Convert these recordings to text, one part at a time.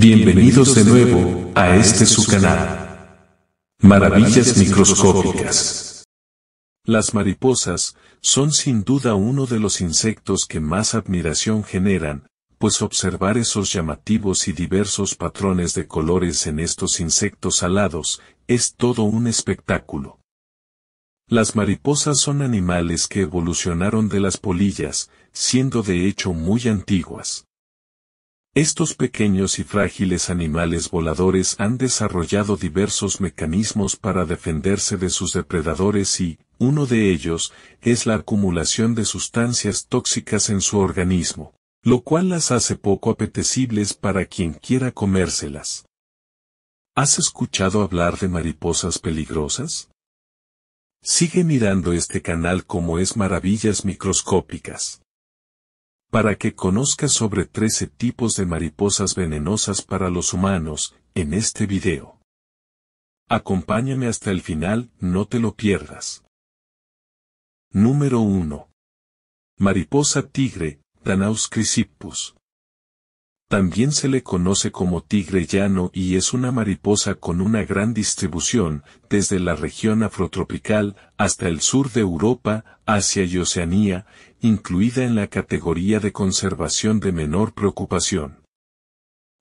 Bienvenidos de nuevo a este su canal. Maravillas microscópicas. Las mariposas son sin duda uno de los insectos que más admiración generan, pues observar esos llamativos y diversos patrones de colores en estos insectos alados es todo un espectáculo. Las mariposas son animales que evolucionaron de las polillas, siendo de hecho muy antiguas. Estos pequeños y frágiles animales voladores han desarrollado diversos mecanismos para defenderse de sus depredadores y, uno de ellos, es la acumulación de sustancias tóxicas en su organismo, lo cual las hace poco apetecibles para quien quiera comérselas. ¿Has escuchado hablar de mariposas peligrosas? Sigue mirando este canal como es maravillas microscópicas para que conozcas sobre 13 tipos de mariposas venenosas para los humanos, en este video. Acompáñame hasta el final, no te lo pierdas. Número 1. Mariposa tigre, Danaus crisippus. También se le conoce como tigre llano y es una mariposa con una gran distribución, desde la región afrotropical hasta el sur de Europa, Asia y Oceanía, incluida en la categoría de conservación de menor preocupación.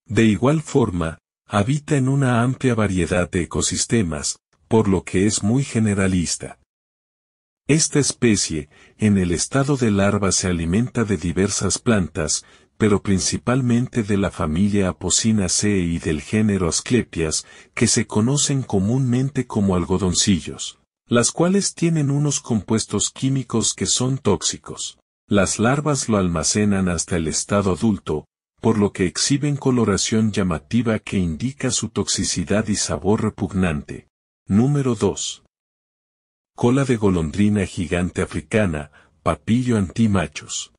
De igual forma, habita en una amplia variedad de ecosistemas, por lo que es muy generalista. Esta especie, en el estado de larva se alimenta de diversas plantas, pero principalmente de la familia C y del género Asclepias, que se conocen comúnmente como algodoncillos, las cuales tienen unos compuestos químicos que son tóxicos. Las larvas lo almacenan hasta el estado adulto, por lo que exhiben coloración llamativa que indica su toxicidad y sabor repugnante. Número 2. Cola de golondrina gigante africana, papillo antimachos.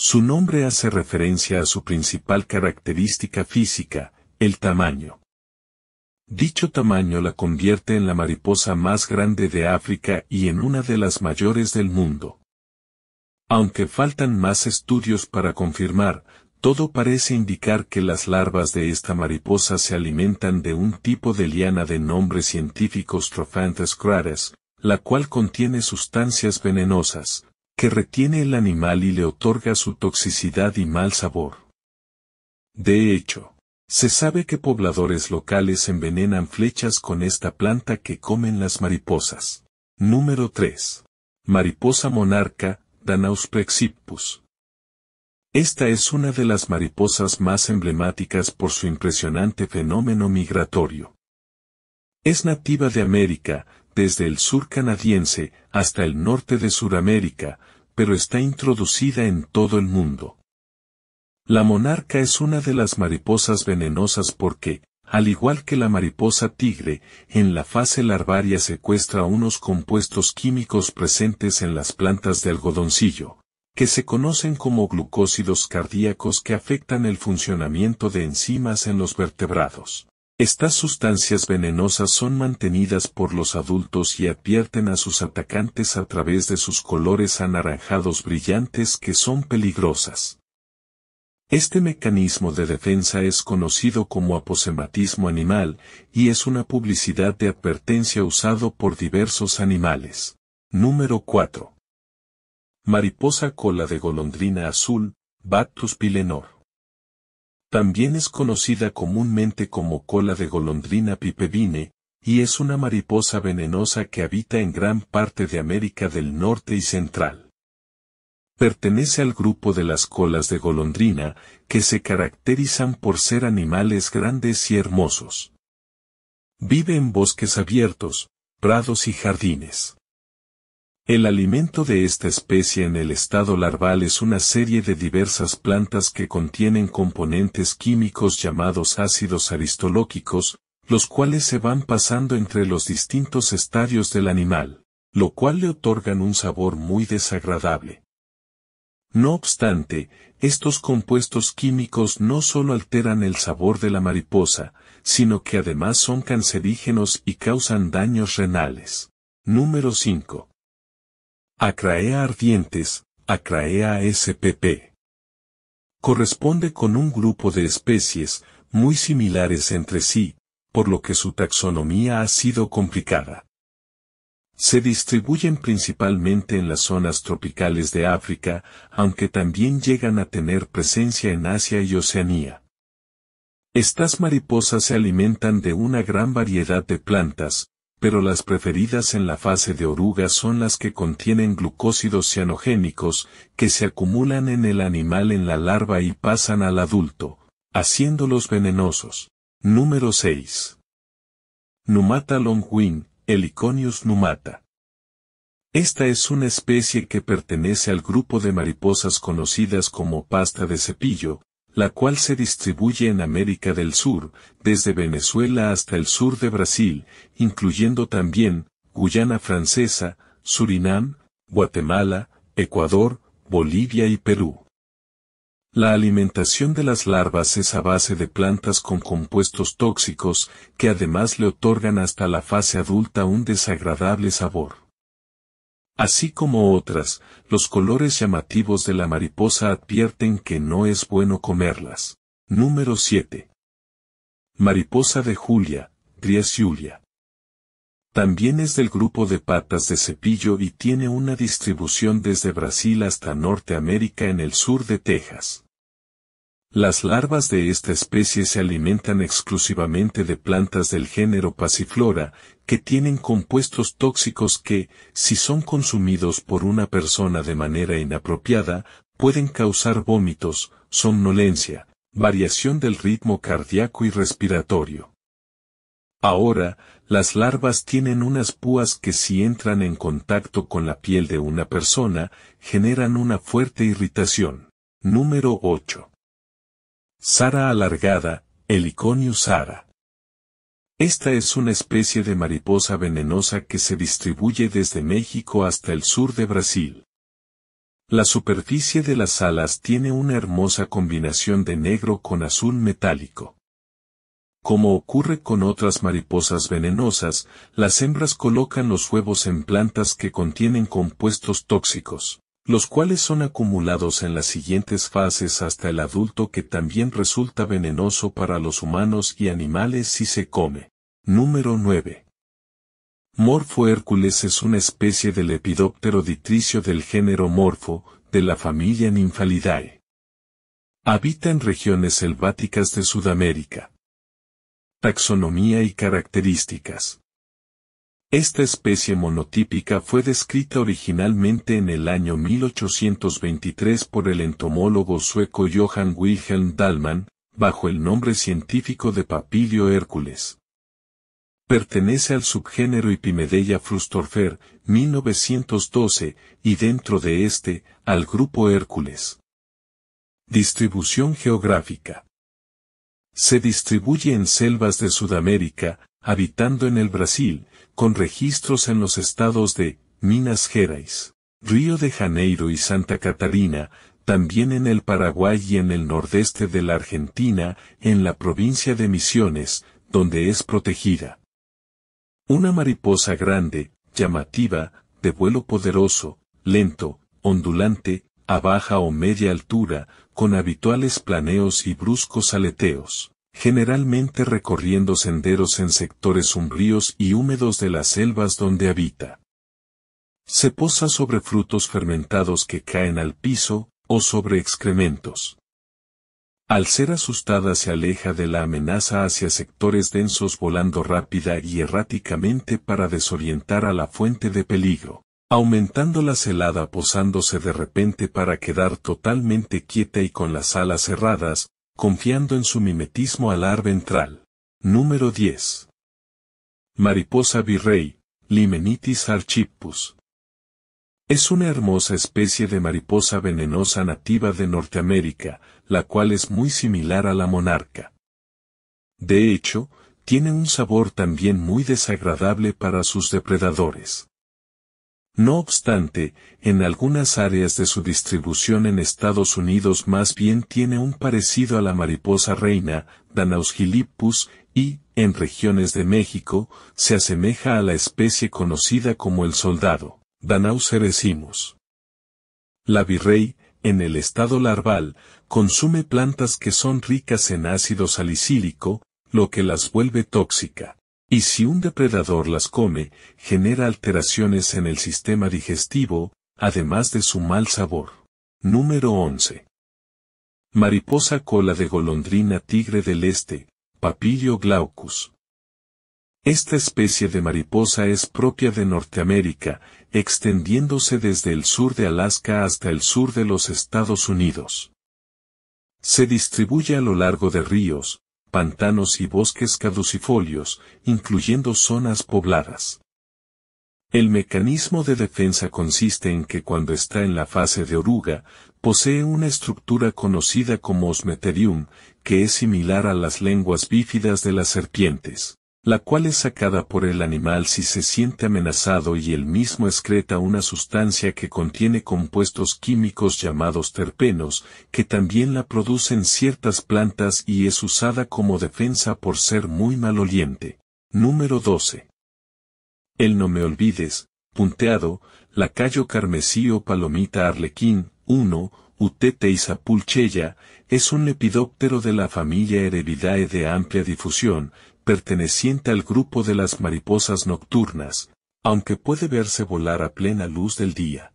Su nombre hace referencia a su principal característica física, el tamaño. Dicho tamaño la convierte en la mariposa más grande de África y en una de las mayores del mundo. Aunque faltan más estudios para confirmar, todo parece indicar que las larvas de esta mariposa se alimentan de un tipo de liana de nombre científico Strophanthus gratis, la cual contiene sustancias venenosas, que retiene el animal y le otorga su toxicidad y mal sabor. De hecho, se sabe que pobladores locales envenenan flechas con esta planta que comen las mariposas. Número 3. Mariposa monarca, Danaus prexippus. Esta es una de las mariposas más emblemáticas por su impresionante fenómeno migratorio. Es nativa de América, desde el sur canadiense hasta el norte de Sudamérica, pero está introducida en todo el mundo. La monarca es una de las mariposas venenosas porque, al igual que la mariposa tigre, en la fase larvaria secuestra unos compuestos químicos presentes en las plantas de algodoncillo, que se conocen como glucósidos cardíacos que afectan el funcionamiento de enzimas en los vertebrados. Estas sustancias venenosas son mantenidas por los adultos y advierten a sus atacantes a través de sus colores anaranjados brillantes que son peligrosas. Este mecanismo de defensa es conocido como aposematismo animal y es una publicidad de advertencia usado por diversos animales. Número 4. Mariposa cola de golondrina azul, Bactus pilenor. También es conocida comúnmente como cola de golondrina pipevine, y es una mariposa venenosa que habita en gran parte de América del Norte y Central. Pertenece al grupo de las colas de golondrina, que se caracterizan por ser animales grandes y hermosos. Vive en bosques abiertos, prados y jardines. El alimento de esta especie en el estado larval es una serie de diversas plantas que contienen componentes químicos llamados ácidos aristolóquicos, los cuales se van pasando entre los distintos estadios del animal, lo cual le otorgan un sabor muy desagradable. No obstante, estos compuestos químicos no solo alteran el sabor de la mariposa, sino que además son cancerígenos y causan daños renales. Número 5. Acraea ardientes, Acraea spp. Corresponde con un grupo de especies muy similares entre sí, por lo que su taxonomía ha sido complicada. Se distribuyen principalmente en las zonas tropicales de África, aunque también llegan a tener presencia en Asia y Oceanía. Estas mariposas se alimentan de una gran variedad de plantas, pero las preferidas en la fase de oruga son las que contienen glucósidos cianogénicos, que se acumulan en el animal en la larva y pasan al adulto, haciéndolos venenosos. Número 6. Numata longwing, Heliconius numata. Esta es una especie que pertenece al grupo de mariposas conocidas como pasta de cepillo, la cual se distribuye en América del Sur, desde Venezuela hasta el sur de Brasil, incluyendo también Guyana Francesa, Surinam, Guatemala, Ecuador, Bolivia y Perú. La alimentación de las larvas es a base de plantas con compuestos tóxicos que además le otorgan hasta la fase adulta un desagradable sabor. Así como otras, los colores llamativos de la mariposa advierten que no es bueno comerlas. Número 7. Mariposa de Julia, Julia. También es del grupo de patas de cepillo y tiene una distribución desde Brasil hasta Norteamérica en el sur de Texas. Las larvas de esta especie se alimentan exclusivamente de plantas del género pasiflora, que tienen compuestos tóxicos que, si son consumidos por una persona de manera inapropiada, pueden causar vómitos, somnolencia, variación del ritmo cardíaco y respiratorio. Ahora, las larvas tienen unas púas que si entran en contacto con la piel de una persona, generan una fuerte irritación. Número 8. Sara alargada, Heliconius sara. Esta es una especie de mariposa venenosa que se distribuye desde México hasta el sur de Brasil. La superficie de las alas tiene una hermosa combinación de negro con azul metálico. Como ocurre con otras mariposas venenosas, las hembras colocan los huevos en plantas que contienen compuestos tóxicos los cuales son acumulados en las siguientes fases hasta el adulto que también resulta venenoso para los humanos y animales si se come. Número 9. Morfo Hércules es una especie de lepidóptero ditricio del género Morfo, de la familia Nymphalidae. Habita en regiones selváticas de Sudamérica. Taxonomía y características. Esta especie monotípica fue descrita originalmente en el año 1823 por el entomólogo sueco Johann Wilhelm Dahlman, bajo el nombre científico de Papilio Hércules. Pertenece al subgénero Ipimedella frustorfer, 1912, y dentro de este, al grupo Hércules. Distribución geográfica. Se distribuye en selvas de Sudamérica, habitando en el Brasil, con registros en los estados de Minas Gerais, Río de Janeiro y Santa Catarina, también en el Paraguay y en el nordeste de la Argentina, en la provincia de Misiones, donde es protegida. Una mariposa grande, llamativa, de vuelo poderoso, lento, ondulante, a baja o media altura, con habituales planeos y bruscos aleteos, generalmente recorriendo senderos en sectores sombríos y húmedos de las selvas donde habita. Se posa sobre frutos fermentados que caen al piso, o sobre excrementos. Al ser asustada se aleja de la amenaza hacia sectores densos volando rápida y erráticamente para desorientar a la fuente de peligro aumentando la celada posándose de repente para quedar totalmente quieta y con las alas cerradas, confiando en su mimetismo alar ventral. Número 10. Mariposa virrey, Limenitis archippus. Es una hermosa especie de mariposa venenosa nativa de Norteamérica, la cual es muy similar a la monarca. De hecho, tiene un sabor también muy desagradable para sus depredadores. No obstante, en algunas áreas de su distribución en Estados Unidos más bien tiene un parecido a la mariposa reina, Danaus Danausgilippus, y, en regiones de México, se asemeja a la especie conocida como el soldado, Danaus erecimus. La virrey, en el estado larval, consume plantas que son ricas en ácido salicílico, lo que las vuelve tóxica. Y si un depredador las come, genera alteraciones en el sistema digestivo, además de su mal sabor. Número 11. Mariposa cola de golondrina tigre del este, Papilio glaucus. Esta especie de mariposa es propia de Norteamérica, extendiéndose desde el sur de Alaska hasta el sur de los Estados Unidos. Se distribuye a lo largo de ríos, pantanos y bosques caducifolios, incluyendo zonas pobladas. El mecanismo de defensa consiste en que cuando está en la fase de oruga, posee una estructura conocida como osmeterium, que es similar a las lenguas bífidas de las serpientes la cual es sacada por el animal si se siente amenazado y el mismo excreta una sustancia que contiene compuestos químicos llamados terpenos, que también la producen ciertas plantas y es usada como defensa por ser muy maloliente. Número 12. El no me olvides, punteado, lacayo carmesí o palomita arlequín, 1, y sapulcheya, es un lepidóptero de la familia Erebidae de amplia difusión, perteneciente al grupo de las mariposas nocturnas, aunque puede verse volar a plena luz del día.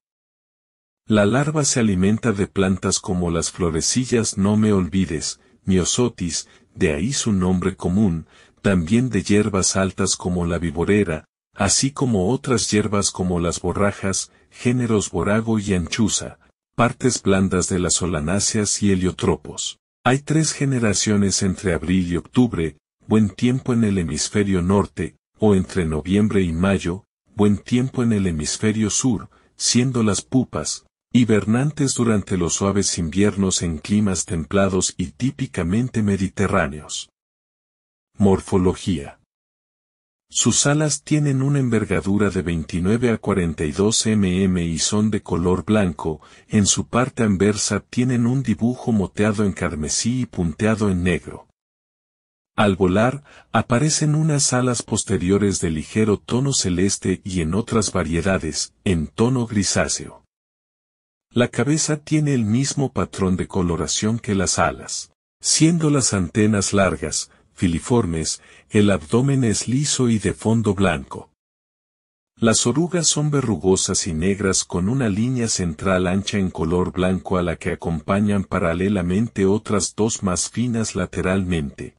La larva se alimenta de plantas como las florecillas no me olvides, miosotis, de ahí su nombre común, también de hierbas altas como la viborera, así como otras hierbas como las borrajas, géneros borago y anchusa, partes blandas de las solanáceas y heliotropos. Hay tres generaciones entre abril y octubre, buen tiempo en el hemisferio norte, o entre noviembre y mayo, buen tiempo en el hemisferio sur, siendo las pupas, hibernantes durante los suaves inviernos en climas templados y típicamente mediterráneos. Morfología. Sus alas tienen una envergadura de 29 a 42 mm y son de color blanco, en su parte anversa tienen un dibujo moteado en carmesí y punteado en negro. Al volar, aparecen unas alas posteriores de ligero tono celeste y en otras variedades, en tono grisáceo. La cabeza tiene el mismo patrón de coloración que las alas, siendo las antenas largas, filiformes, el abdomen es liso y de fondo blanco. Las orugas son verrugosas y negras con una línea central ancha en color blanco a la que acompañan paralelamente otras dos más finas lateralmente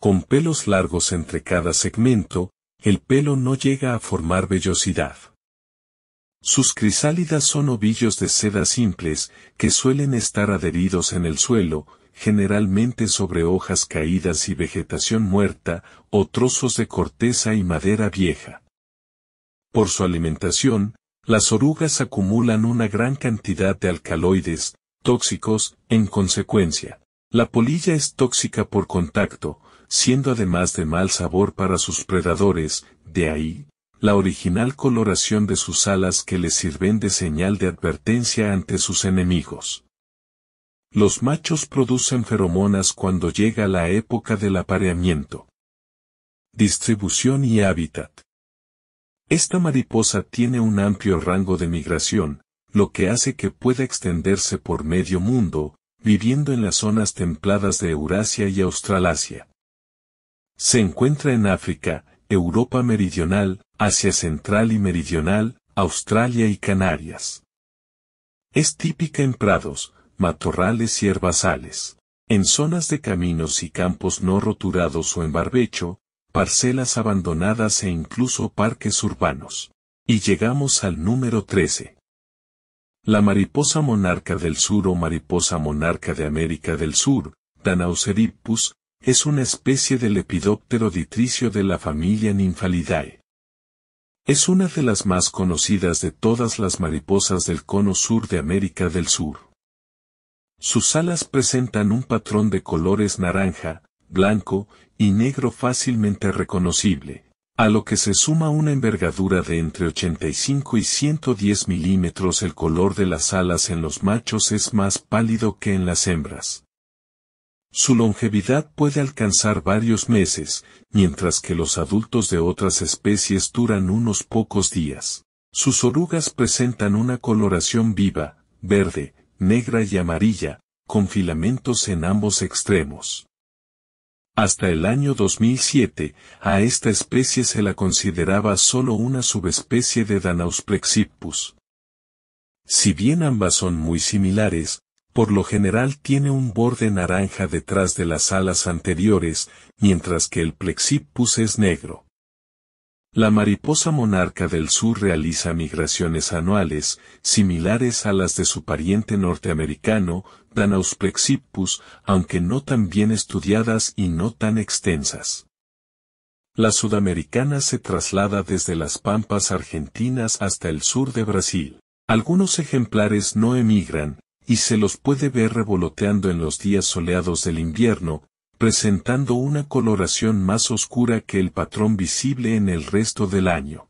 con pelos largos entre cada segmento, el pelo no llega a formar vellosidad. Sus crisálidas son ovillos de seda simples, que suelen estar adheridos en el suelo, generalmente sobre hojas caídas y vegetación muerta, o trozos de corteza y madera vieja. Por su alimentación, las orugas acumulan una gran cantidad de alcaloides, tóxicos, en consecuencia. La polilla es tóxica por contacto, siendo además de mal sabor para sus predadores, de ahí, la original coloración de sus alas que les sirven de señal de advertencia ante sus enemigos. Los machos producen feromonas cuando llega la época del apareamiento. Distribución y hábitat. Esta mariposa tiene un amplio rango de migración, lo que hace que pueda extenderse por medio mundo, viviendo en las zonas templadas de Eurasia y Australasia. Se encuentra en África, Europa Meridional, Asia Central y Meridional, Australia y Canarias. Es típica en prados, matorrales y herbazales, en zonas de caminos y campos no roturados o en barbecho, parcelas abandonadas e incluso parques urbanos. Y llegamos al número 13. La mariposa monarca del sur o mariposa monarca de América del Sur, Danauseripus, es una especie de lepidóptero ditricio de la familia Nymphalidae. Es una de las más conocidas de todas las mariposas del cono sur de América del Sur. Sus alas presentan un patrón de colores naranja, blanco y negro fácilmente reconocible, a lo que se suma una envergadura de entre 85 y 110 milímetros. El color de las alas en los machos es más pálido que en las hembras. Su longevidad puede alcanzar varios meses, mientras que los adultos de otras especies duran unos pocos días. Sus orugas presentan una coloración viva, verde, negra y amarilla, con filamentos en ambos extremos. Hasta el año 2007, a esta especie se la consideraba solo una subespecie de Danaus plexippus. Si bien ambas son muy similares, por lo general tiene un borde naranja detrás de las alas anteriores, mientras que el plexipus es negro. La mariposa monarca del sur realiza migraciones anuales, similares a las de su pariente norteamericano, Danaus plexippus, aunque no tan bien estudiadas y no tan extensas. La sudamericana se traslada desde las pampas argentinas hasta el sur de Brasil. Algunos ejemplares no emigran, y se los puede ver revoloteando en los días soleados del invierno, presentando una coloración más oscura que el patrón visible en el resto del año.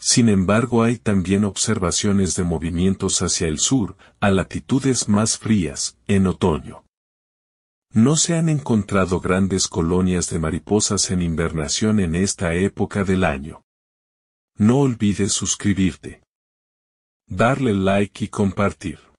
Sin embargo hay también observaciones de movimientos hacia el sur, a latitudes más frías, en otoño. No se han encontrado grandes colonias de mariposas en invernación en esta época del año. No olvides suscribirte. Darle like y compartir.